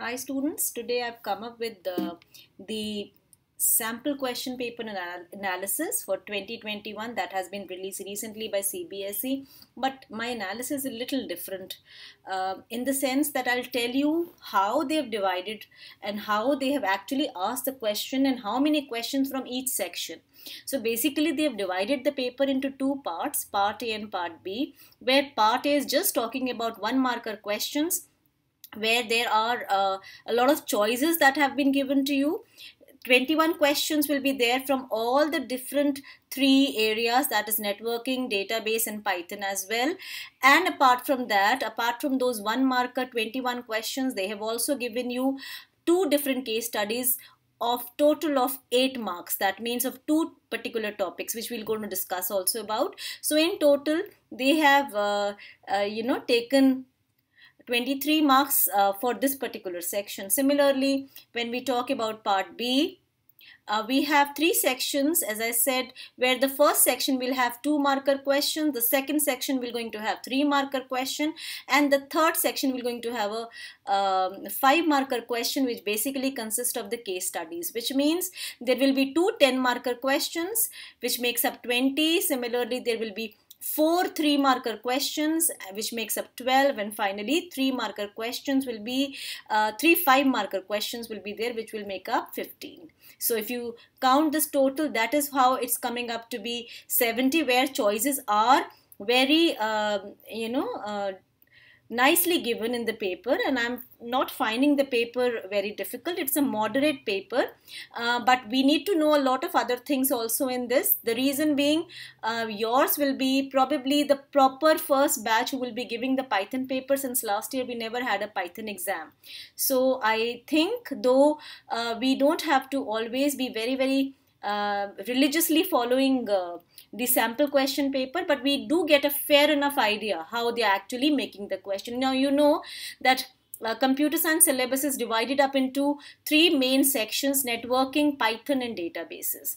Hi students, today I've come up with the, the sample question paper analysis for 2021 that has been released recently by CBSE but my analysis is a little different uh, in the sense that I'll tell you how they've divided and how they have actually asked the question and how many questions from each section. So basically they have divided the paper into two parts part A and part B where part A is just talking about one marker questions where there are uh, a lot of choices that have been given to you 21 questions will be there from all the different three areas that is networking database and python as well and apart from that apart from those one marker 21 questions they have also given you two different case studies of total of 8 marks that means of two particular topics which we'll going to discuss also about so in total they have uh, uh, you know taken 23 marks uh, for this particular section. Similarly, when we talk about part B, uh, we have three sections as I said where the first section will have two marker questions the second section will going to have three marker question and the third section will going to have a um, five marker question which basically consists of the case studies which means there will be two 10 marker questions which makes up 20 similarly there will be four three marker questions uh, which makes up 12 and finally three marker questions will be uh, three five marker questions will be there which will make up 15 so if you count this total that is how it's coming up to be 70 where choices are very uh, you know uh, nicely given in the paper and I'm not finding the paper very difficult. It's a moderate paper uh, but we need to know a lot of other things also in this. The reason being uh, yours will be probably the proper first batch will be giving the Python paper since last year we never had a Python exam. So I think though uh, we don't have to always be very very uh, religiously following uh, the sample question paper but we do get a fair enough idea how they are actually making the question now you know that uh, computer science syllabus is divided up into three main sections networking python and databases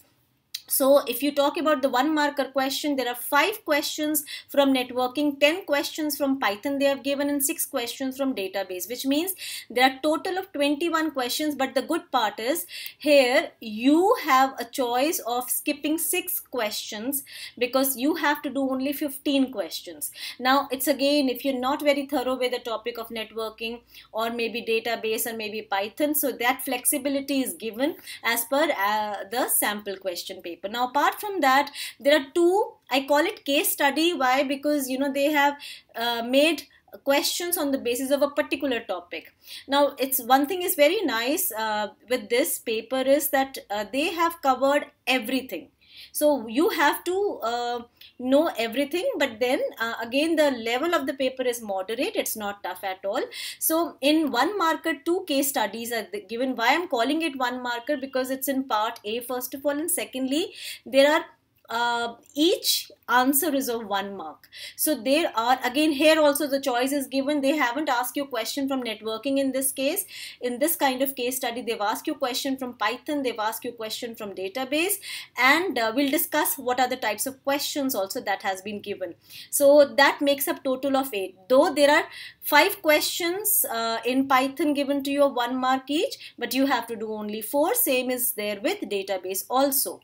so if you talk about the one marker question, there are five questions from networking, 10 questions from Python they have given and six questions from database, which means there are total of 21 questions. But the good part is here you have a choice of skipping six questions because you have to do only 15 questions. Now it's again, if you're not very thorough with the topic of networking or maybe database or maybe Python, so that flexibility is given as per uh, the sample question paper paper. Now apart from that, there are two, I call it case study. Why? Because you know they have uh, made questions on the basis of a particular topic now it's one thing is very nice uh, with this paper is that uh, they have covered everything so you have to uh, know everything but then uh, again the level of the paper is moderate it's not tough at all so in one marker two case studies are given why i'm calling it one marker because it's in part a first of all and secondly there are uh, each answer is of one mark. So there are, again, here also the choice is given. They haven't asked you question from networking in this case. In this kind of case study, they've asked you question from Python, they've asked you question from database, and uh, we'll discuss what are the types of questions also that has been given. So that makes up total of eight. Though there are five questions uh, in Python given to you one mark each, but you have to do only four. Same is there with database also.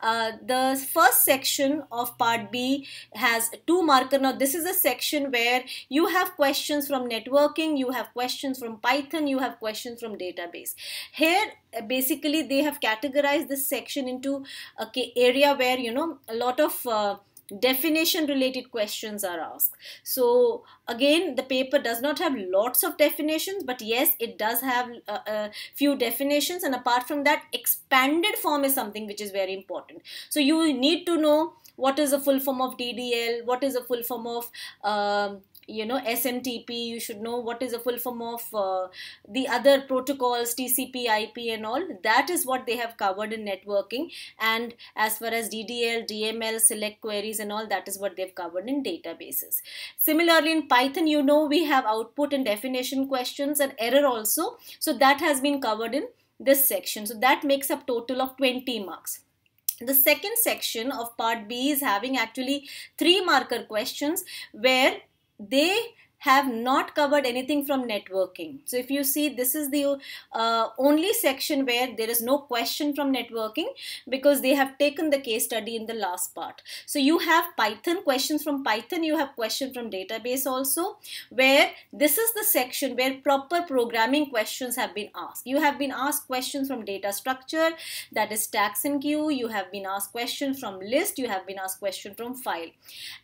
Uh, the first section of part part B has two marker. Now this is a section where you have questions from networking, you have questions from Python, you have questions from database. Here uh, basically they have categorized this section into a area where you know a lot of uh, definition related questions are asked so again the paper does not have lots of definitions but yes it does have a, uh, a, few definitions and apart from that expanded form is something which is very important so you need to know what is a full form of ddl what is a full form of um, you know smtp you should know what is a full form of uh, the other protocols tcp ip and all that is what they have covered in networking and as far as ddl dml select queries and all that is what they've covered in databases similarly in python you know we have output and definition questions and error also so that has been covered in this section so that makes up total of 20 marks the second section of part B is having actually three marker questions where they have not covered anything from networking. So if you see, this is the uh, only section where there is no question from networking because they have taken the case study in the last part. So you have Python questions from Python, you have question from database also, where this is the section where proper programming questions have been asked. You have been asked questions from data structure, that is tax and queue, you have been asked question from list, you have been asked question from file.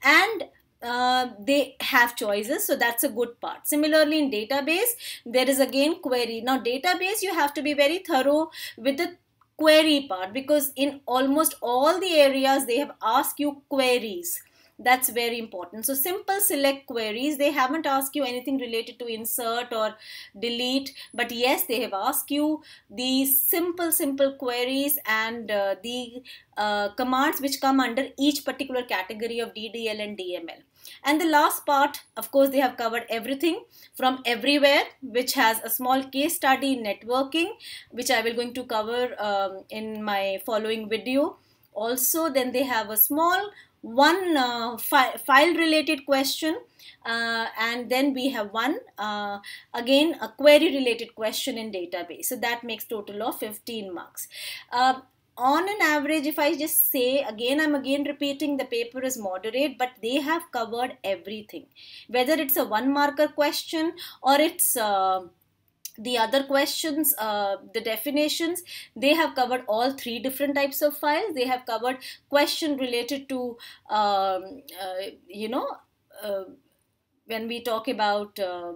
And uh, they have choices so that's a good part similarly in database there is again query now database you have to be very thorough with the query part because in almost all the areas they have asked you queries that's very important so simple select queries they haven't asked you anything related to insert or delete but yes they have asked you the simple simple queries and uh, the uh, commands which come under each particular category of ddl and dml and the last part, of course, they have covered everything from everywhere, which has a small case study networking, which I will going to cover um, in my following video. Also, then they have a small one uh, fi file related question uh, and then we have one uh, again a query related question in database so that makes total of 15 marks uh, on an average, if I just say again, I'm again repeating the paper is moderate, but they have covered everything. Whether it's a one marker question or it's uh, the other questions, uh, the definitions, they have covered all three different types of files. They have covered question related to, um, uh, you know, uh, when we talk about uh,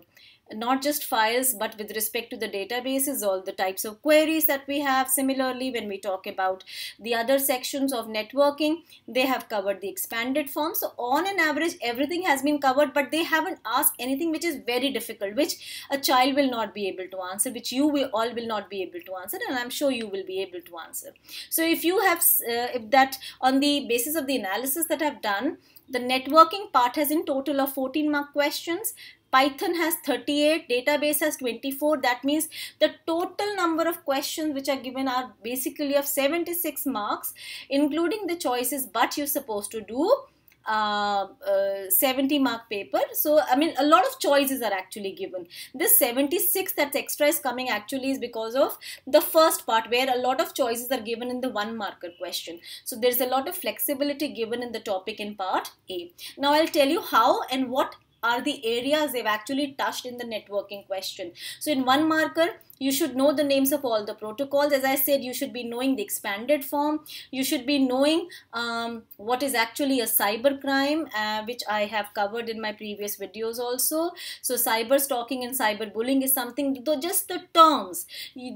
not just files but with respect to the databases all the types of queries that we have similarly when we talk about the other sections of networking they have covered the expanded form so on an average everything has been covered but they haven't asked anything which is very difficult which a child will not be able to answer which you all will not be able to answer and i'm sure you will be able to answer so if you have uh, if that on the basis of the analysis that i've done the networking part has in total of 14 mark questions Python has 38, database has 24. That means the total number of questions which are given are basically of 76 marks, including the choices, but you're supposed to do uh, uh, 70 mark paper. So, I mean, a lot of choices are actually given. This 76 that's extra is coming actually is because of the first part where a lot of choices are given in the one marker question. So, there's a lot of flexibility given in the topic in part A. Now, I'll tell you how and what are the areas they've actually touched in the networking question. So in one marker, you should know the names of all the protocols. As I said, you should be knowing the expanded form. You should be knowing um, what is actually a cyber crime, uh, which I have covered in my previous videos also. So cyber stalking and cyber bullying is something, though just the terms.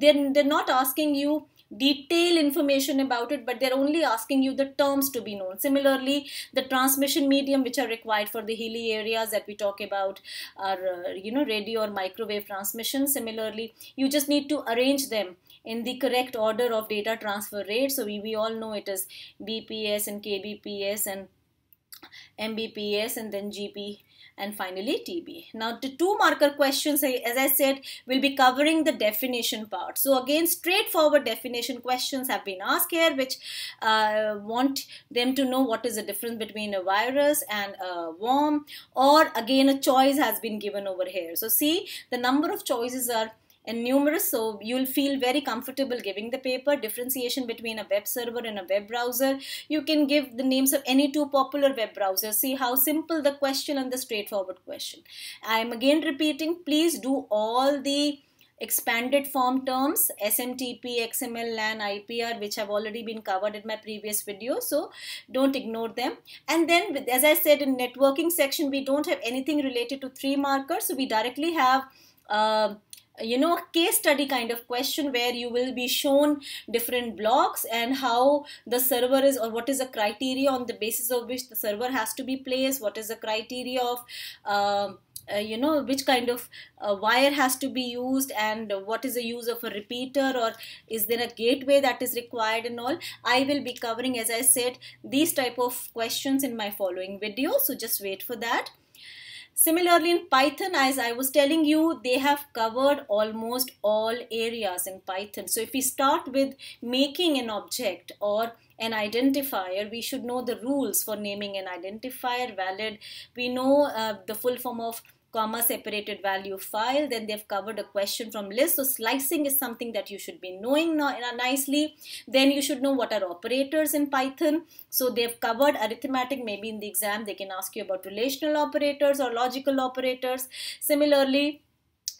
They're, they're not asking you detailed information about it, but they're only asking you the terms to be known. Similarly, the transmission medium which are required for the hilly areas that we talk about are, uh, you know, radio or microwave transmission. Similarly, you just need to arrange them in the correct order of data transfer rate. So we, we all know it is BPS and KBPS and MBPS and then GP and finally TB. Now the two marker questions, as I said, will be covering the definition part. So again, straightforward definition questions have been asked here, which uh, want them to know what is the difference between a virus and a worm, or again, a choice has been given over here. So see, the number of choices are and numerous so you'll feel very comfortable giving the paper differentiation between a web server and a web browser you can give the names of any two popular web browsers see how simple the question and the straightforward question i am again repeating please do all the expanded form terms smtp xml lan ipr which have already been covered in my previous video so don't ignore them and then as i said in networking section we don't have anything related to three markers so we directly have uh, you know case study kind of question where you will be shown different blocks and how the server is or what is the criteria on the basis of which the server has to be placed what is the criteria of uh, uh, you know which kind of uh, wire has to be used and what is the use of a repeater or is there a gateway that is required and all i will be covering as i said these type of questions in my following video so just wait for that Similarly, in Python, as I was telling you, they have covered almost all areas in Python. So if we start with making an object or an identifier, we should know the rules for naming an identifier valid. We know uh, the full form of comma separated value file. Then they've covered a question from list. So slicing is something that you should be knowing uh, nicely. Then you should know what are operators in Python. So they've covered arithmetic. Maybe in the exam they can ask you about relational operators or logical operators. Similarly,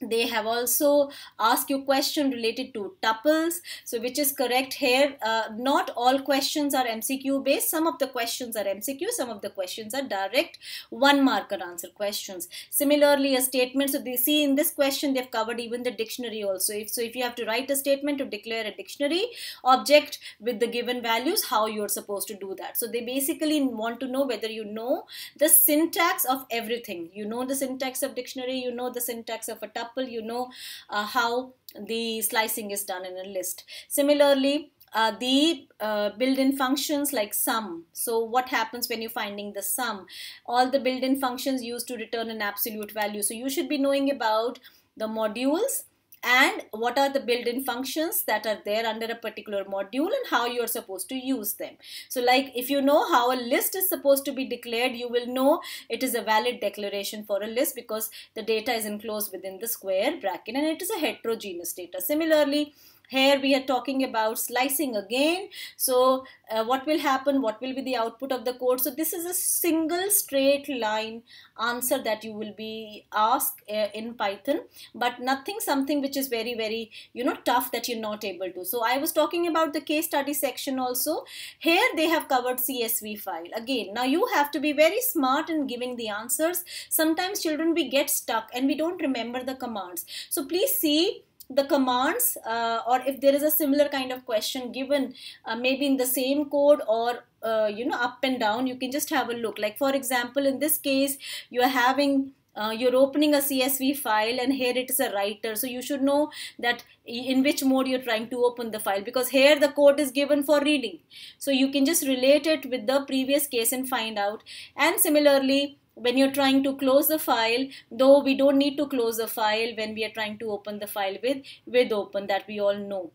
they have also asked you question related to tuples so which is correct here uh, not all questions are mcq based some of the questions are mcq some of the questions are direct one marker answer questions similarly a statement so they see in this question they've covered even the dictionary also if so if you have to write a statement to declare a dictionary object with the given values how you're supposed to do that so they basically want to know whether you know the syntax of everything you know the syntax of dictionary you know the syntax of a tuple example, you know uh, how the slicing is done in a list. Similarly, uh, the uh, built-in functions like sum. So what happens when you're finding the sum? All the built-in functions used to return an absolute value. So you should be knowing about the modules and what are the built-in functions that are there under a particular module and how you're supposed to use them. So like if you know how a list is supposed to be declared, you will know it is a valid declaration for a list because the data is enclosed within the square bracket and it is a heterogeneous data. Similarly, here we are talking about slicing again so uh, what will happen what will be the output of the code so this is a single straight line answer that you will be asked uh, in python but nothing something which is very very you know tough that you're not able to so i was talking about the case study section also here they have covered csv file again now you have to be very smart in giving the answers sometimes children we get stuck and we don't remember the commands so please see the commands uh, or if there is a similar kind of question given uh, maybe in the same code or uh, you know up and down you can just have a look like for example in this case you are having uh, you're opening a CSV file and here it is a writer so you should know that in which mode you're trying to open the file because here the code is given for reading so you can just relate it with the previous case and find out and similarly when you're trying to close the file though we don't need to close the file when we are trying to open the file with with open that we all know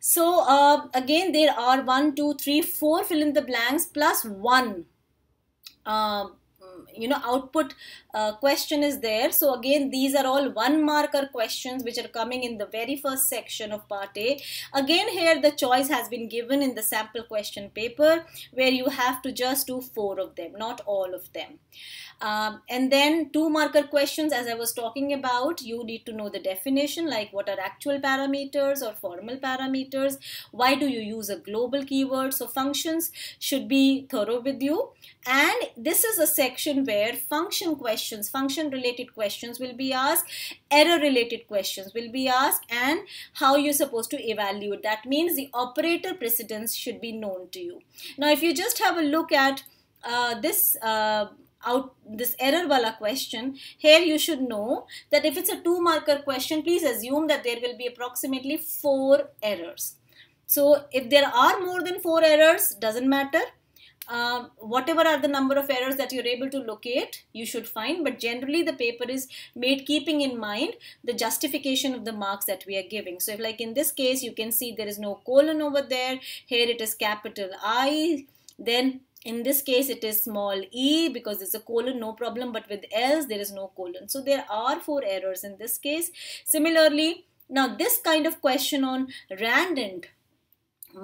so uh, again there are one two three four fill in the blanks plus one uh, you know output uh, question is there so again these are all one marker questions which are coming in the very first section of part a again here the choice has been given in the sample question paper where you have to just do four of them not all of them um, and then two marker questions, as I was talking about, you need to know the definition, like what are actual parameters or formal parameters? Why do you use a global keyword? So functions should be thorough with you. And this is a section where function questions, function related questions will be asked, error related questions will be asked, and how you're supposed to evaluate. That means the operator precedence should be known to you. Now, if you just have a look at uh, this uh, out this error wala question here you should know that if it's a two marker question please assume that there will be approximately four errors so if there are more than four errors doesn't matter um, whatever are the number of errors that you're able to locate you should find but generally the paper is made keeping in mind the justification of the marks that we are giving so if like in this case you can see there is no colon over there here it is capital I then in this case it is small e because there's a colon no problem but with else there is no colon so there are four errors in this case similarly now this kind of question on randint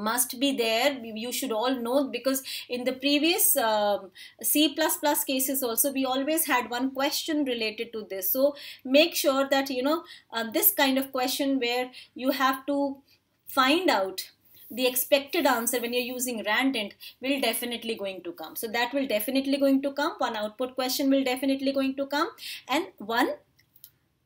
must be there you should all know because in the previous um, c++ cases also we always had one question related to this so make sure that you know uh, this kind of question where you have to find out the expected answer when you're using randint will definitely going to come. So that will definitely going to come. One output question will definitely going to come and one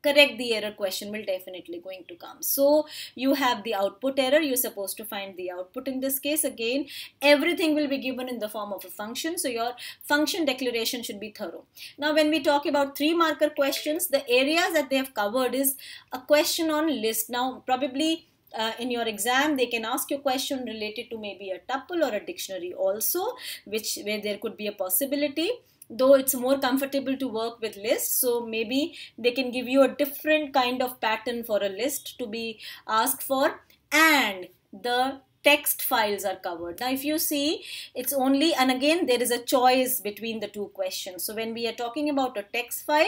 correct the error question will definitely going to come so you have the output error you're supposed to find the output in this case again everything will be given in the form of a function so your function declaration should be thorough now when we talk about three marker questions the areas that they have covered is a question on list now probably uh, in your exam they can ask you a question related to maybe a tuple or a dictionary also which where there could be a possibility though it's more comfortable to work with lists so maybe they can give you a different kind of pattern for a list to be asked for and the text files are covered. Now, if you see, it's only, and again, there is a choice between the two questions. So, when we are talking about a text file,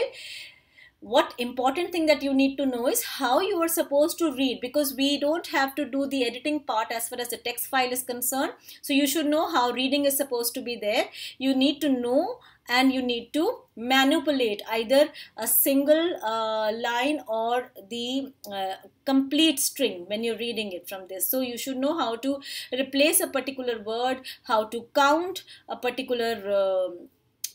what important thing that you need to know is how you are supposed to read because we don't have to do the editing part as far as the text file is concerned so you should know how reading is supposed to be there you need to know and you need to manipulate either a single uh, line or the uh, complete string when you're reading it from this. So you should know how to replace a particular word, how to count a particular uh,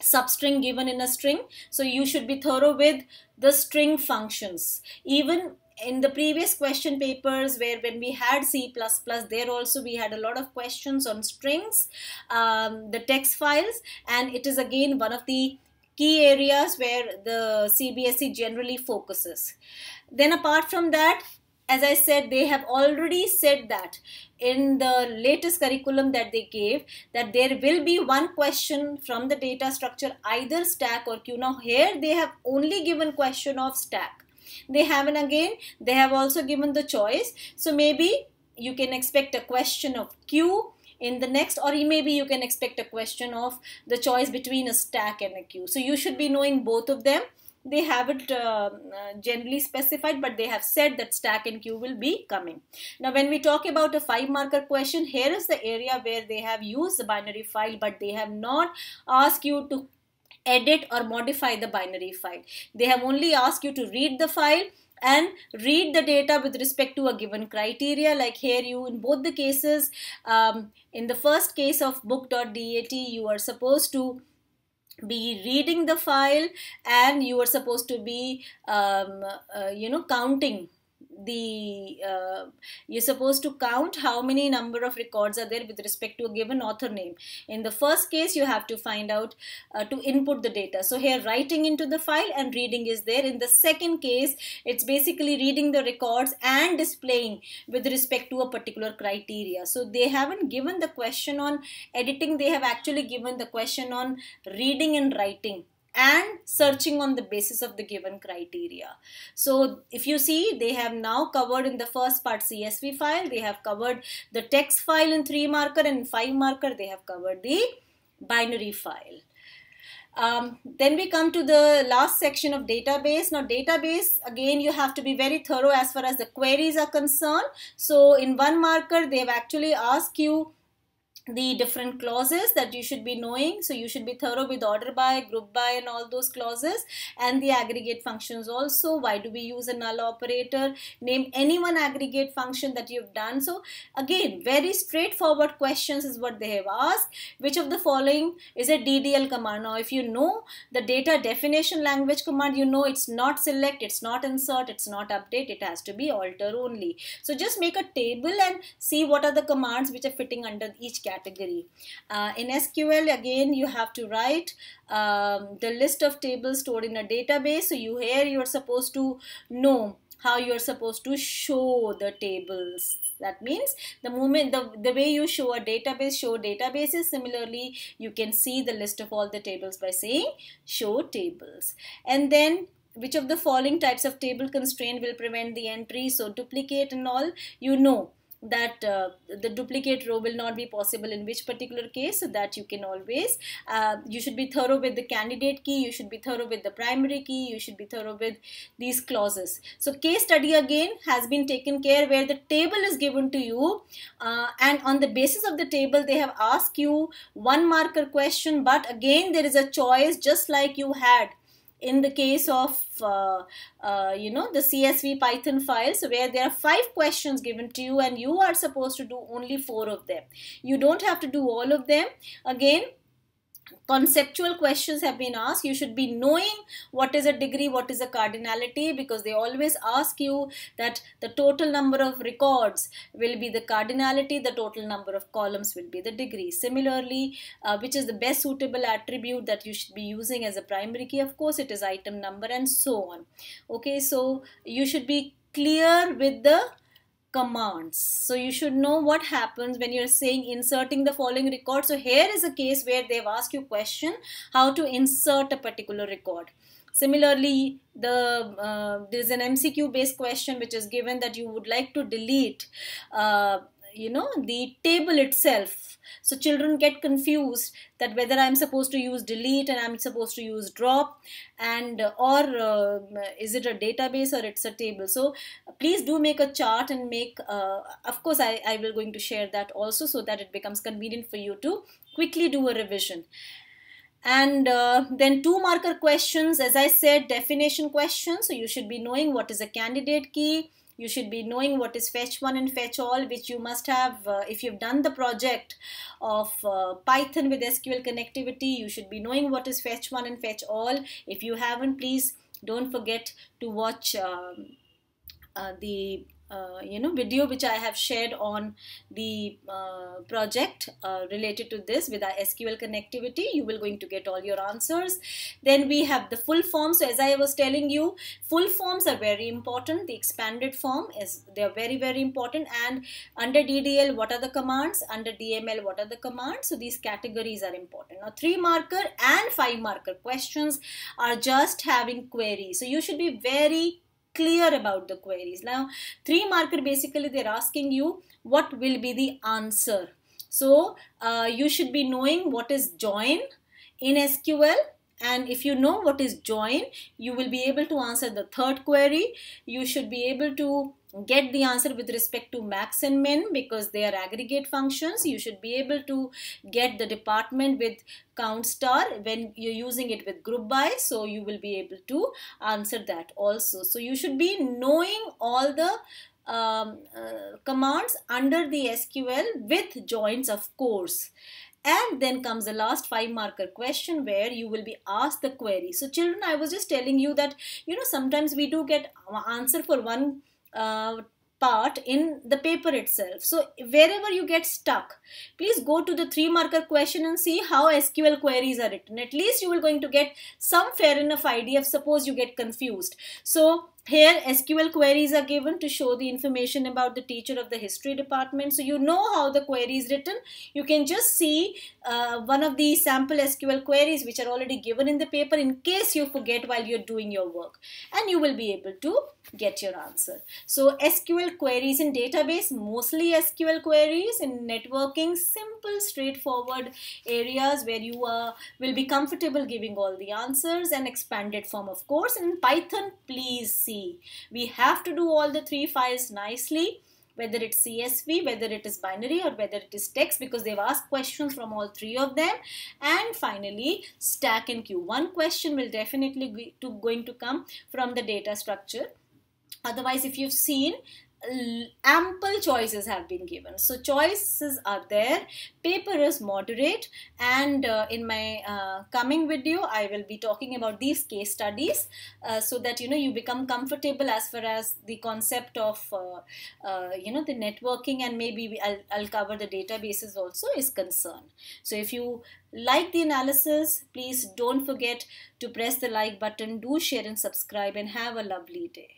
substring given in a string. So you should be thorough with the string functions. Even in the previous question papers where when we had C++ there also we had a lot of questions on strings, um, the text files and it is again one of the key areas where the CBSE generally focuses. Then apart from that, as I said, they have already said that in the latest curriculum that they gave that there will be one question from the data structure either stack or queue. Now here they have only given question of stack. They haven't again, they have also given the choice. So maybe you can expect a question of queue in the next or maybe you can expect a question of the choice between a stack and a queue. So you should be knowing both of them they haven't uh, uh, generally specified but they have said that stack and queue will be coming now when we talk about a five marker question here is the area where they have used the binary file but they have not asked you to edit or modify the binary file they have only asked you to read the file and read the data with respect to a given criteria like here you in both the cases um, in the first case of book.dat you are supposed to be reading the file and you are supposed to be um, uh, you know counting the uh, you're supposed to count how many number of records are there with respect to a given author name in the first case you have to find out uh, to input the data so here writing into the file and reading is there in the second case it's basically reading the records and displaying with respect to a particular criteria so they haven't given the question on editing they have actually given the question on reading and writing and searching on the basis of the given criteria. So if you see, they have now covered in the first part CSV file, they have covered the text file in 3 marker and 5 marker, they have covered the binary file. Um, then we come to the last section of database. Now database, again, you have to be very thorough as far as the queries are concerned. So in one marker, they've actually asked you the different clauses that you should be knowing. So you should be thorough with order by, group by and all those clauses and the aggregate functions also. Why do we use a null operator? Name any one aggregate function that you've done. So again, very straightforward questions is what they have asked. Which of the following is a DDL command? Now if you know the data definition language command, you know it's not select, it's not insert, it's not update, it has to be alter only. So just make a table and see what are the commands which are fitting under each category category. Uh, in SQL, again, you have to write um, the list of tables stored in a database. So you here you're supposed to know how you're supposed to show the tables that means the moment the, the way you show a database show databases similarly you can see the list of all the tables by saying show tables and then which of the following types of table constraint will prevent the entry so duplicate and all you know that uh, the duplicate row will not be possible in which particular case so that you can always uh, you should be thorough with the candidate key you should be thorough with the primary key you should be thorough with these clauses so case study again has been taken care where the table is given to you uh, and on the basis of the table they have asked you one marker question but again there is a choice just like you had in the case of uh, uh, you know the csv python files where there are five questions given to you and you are supposed to do only four of them you don't have to do all of them again conceptual questions have been asked you should be knowing what is a degree what is a cardinality because they always ask you that the total number of records will be the cardinality the total number of columns will be the degree similarly uh, which is the best suitable attribute that you should be using as a primary key of course it is item number and so on okay so you should be clear with the commands. So you should know what happens when you're saying inserting the following record. So here is a case where they've asked you question how to insert a particular record. Similarly, the uh, there is an MCQ based question which is given that you would like to delete uh, you know the table itself so children get confused that whether i'm supposed to use delete and i'm supposed to use drop and uh, or uh, is it a database or it's a table so please do make a chart and make uh, of course I, I will going to share that also so that it becomes convenient for you to quickly do a revision and uh, then two marker questions as i said definition questions so you should be knowing what is a candidate key you should be knowing what is fetch one and fetch all which you must have uh, if you've done the project of uh, python with sql connectivity you should be knowing what is fetch one and fetch all if you haven't please don't forget to watch um, uh, the uh, you know video which I have shared on the uh, project uh, related to this with our SQL connectivity you will going to get all your answers then we have the full form so as I was telling you full forms are very important the expanded form is they are very very important and under DDL what are the commands under DML what are the commands so these categories are important now three marker and five marker questions are just having queries so you should be very clear about the queries. Now, three marker basically they're asking you what will be the answer. So uh, you should be knowing what is join in SQL and if you know what is join you will be able to answer the third query you should be able to get the answer with respect to max and min because they are aggregate functions you should be able to get the department with count star when you're using it with group by so you will be able to answer that also so you should be knowing all the um, uh, commands under the SQL with joins of course and then comes the last five marker question where you will be asked the query. So children, I was just telling you that, you know, sometimes we do get answer for one uh, part in the paper itself. So wherever you get stuck, please go to the three marker question and see how SQL queries are written. At least you will going to get some fair enough idea if suppose you get confused. So here SQL queries are given to show the information about the teacher of the history department. So you know how the query is written. You can just see uh, one of the sample SQL queries which are already given in the paper in case you forget while you're doing your work and you will be able to get your answer. So SQL queries in database, mostly SQL queries in networking, simple straightforward areas where you uh, will be comfortable giving all the answers and expanded form of course. In Python, please see we have to do all the three files nicely whether it's CSV, whether it is binary or whether it is text because they've asked questions from all three of them. And finally, stack and queue. One question will definitely be to, going to come from the data structure. Otherwise, if you've seen ample choices have been given so choices are there paper is moderate and uh, in my uh, coming video i will be talking about these case studies uh, so that you know you become comfortable as far as the concept of uh, uh, you know the networking and maybe I'll, I'll cover the databases also is concerned so if you like the analysis please don't forget to press the like button do share and subscribe and have a lovely day